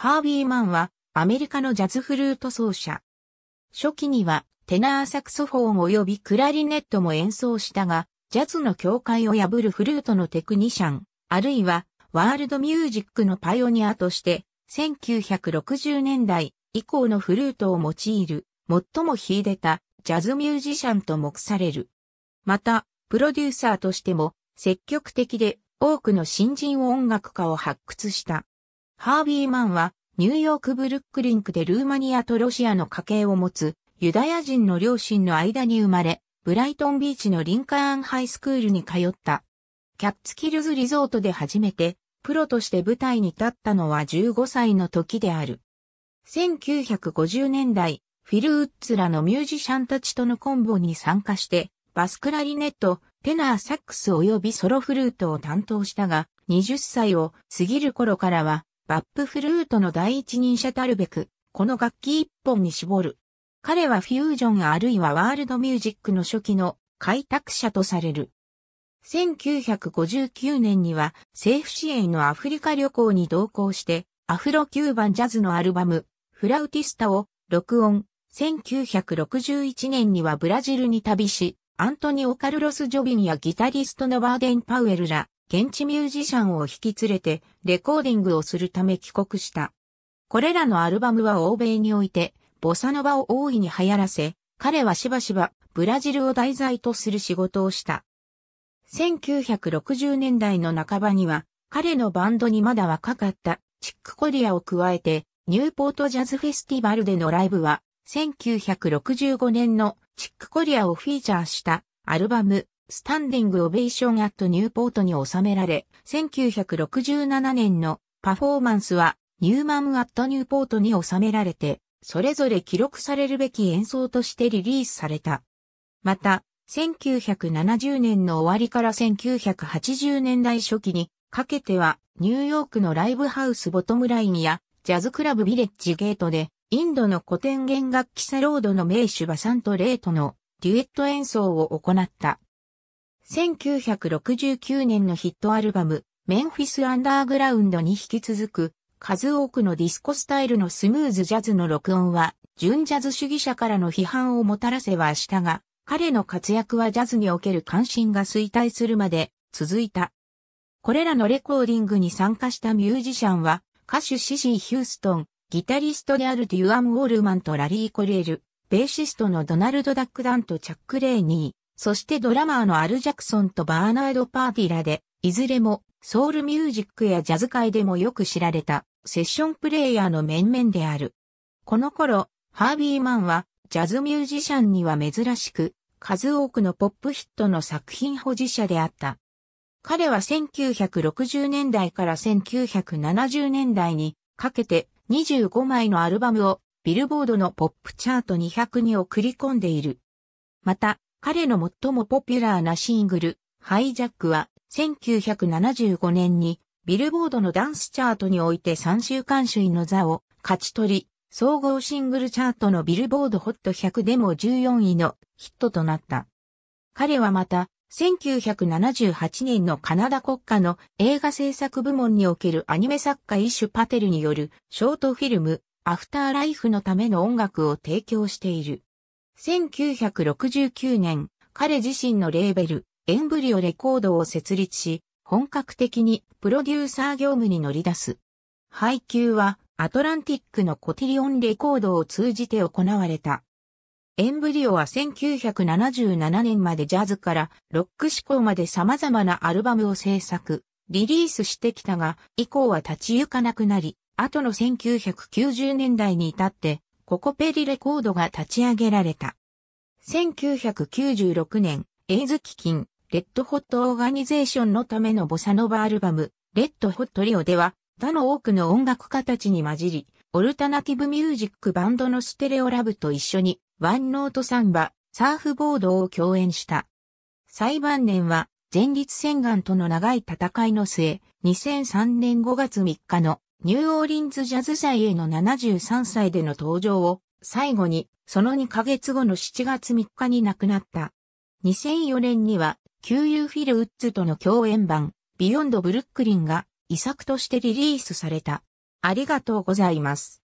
ハービー・マンはアメリカのジャズフルート奏者。初期にはテナーサクソフォン及びクラリネットも演奏したが、ジャズの境界を破るフルートのテクニシャン、あるいはワールドミュージックのパイオニアとして、1960年代以降のフルートを用いる、最も秀でたジャズミュージシャンと目される。また、プロデューサーとしても積極的で多くの新人音楽家を発掘した。ハービーマンは、ニューヨークブルックリンクでルーマニアとロシアの家系を持つ、ユダヤ人の両親の間に生まれ、ブライトンビーチのリンカーンハイスクールに通った。キャッツキルズリゾートで初めて、プロとして舞台に立ったのは15歳の時である。1950年代、フィル・ウッツらのミュージシャンたちとのコンボに参加して、バスクラリネット、テナーサックス及びソロフルートを担当したが、20歳を過ぎる頃からはバップフルートの第一人者たるべく、この楽器一本に絞る。彼はフュージョンあるいはワールドミュージックの初期の開拓者とされる。1959年には政府支援のアフリカ旅行に同行してアフロキューバンジャズのアルバムフラウティスタを録音。1961年にはブラジルに旅し、アントニオ・カルロス・ジョビンやギタリストのバーデン・パウエルら現地ミュージシャンを引き連れてレコーディングをするため帰国した。これらのアルバムは欧米において、ボサノバを大いに流行らせ、彼はしばしばブラジルを題材とする仕事をした。1960年代の半ばには、彼のバンドにまだ若かったチックコリアを加えて、ニューポートジャズフェスティバルでのライブは、1965年のチックコリアをフィーチャーしたアルバムスタンディングオベーションアットニューポートに収められ、1967年のパフォーマンスはニューマムアットニューポートに収められて、それぞれ記録されるべき演奏としてリリースされた。また、1970年の終わりから1980年代初期にかけては、ニューヨークのライブハウスボトムラインや、ジャズクラブビレッジゲートで、インドの古典弦楽器サロードの名手バサント・レートのデュエット演奏を行った。1969年のヒットアルバム、メンフィス・アンダーグラウンドに引き続く、数多くのディスコスタイルのスムーズジャズの録音は、純ジャズ主義者からの批判をもたらせはしたが、彼の活躍はジャズにおける関心が衰退するまで続いた。これらのレコーディングに参加したミュージシャンは、歌手シシー・ヒューストン、ギタリストであるデュアン・ウォールマンとラリー・コレール、ベーシストのドナルド・ダックダンとチャック・レーニー、そしてドラマーのアル・ジャクソンとバーナード・パーティラで、いずれもソウルミュージックやジャズ界でもよく知られたセッションプレイヤーの面々である。この頃、ハービー・マンはジャズミュージシャンには珍しく、数多くのポップヒットの作品保持者であった。彼は1960年代から1970年代にかけて25枚のアルバムをビルボードのポップチャート200に送り込んでいる。また、彼の最もポピュラーなシングル、ハイジャックは、1975年に、ビルボードのダンスチャートにおいて3週間首位の座を勝ち取り、総合シングルチャートのビルボードホット100でも14位のヒットとなった。彼はまた、1978年のカナダ国家の映画制作部門におけるアニメ作家イシュ・パテルによるショートフィルム、アフターライフのための音楽を提供している。1969年、彼自身のレーベル、エンブリオレコードを設立し、本格的にプロデューサー業務に乗り出す。配給はアトランティックのコティリオンレコードを通じて行われた。エンブリオは1977年までジャズからロック志向まで様々なアルバムを制作、リリースしてきたが、以降は立ち行かなくなり、後の1990年代に至って、ココペリレコードが立ち上げられた。1996年、エイズ基金、レッドホットオーガニゼーションのためのボサノバアルバム、レッドホットリオでは、他の多くの音楽家たちに混じり、オルタナティブミュージックバンドのステレオラブと一緒に、ワンノートサンバ、サーフボードを共演した。最晩年は、前立腺癌との長い戦いの末、2003年5月3日のニューオーリンズジャズ祭への73歳での登場を最後に、その2ヶ月後の7月3日に亡くなった。2004年には、旧友フィル・ウッズとの共演版、ビヨンド・ブルックリンが、遺作としてリリースされた。ありがとうございます。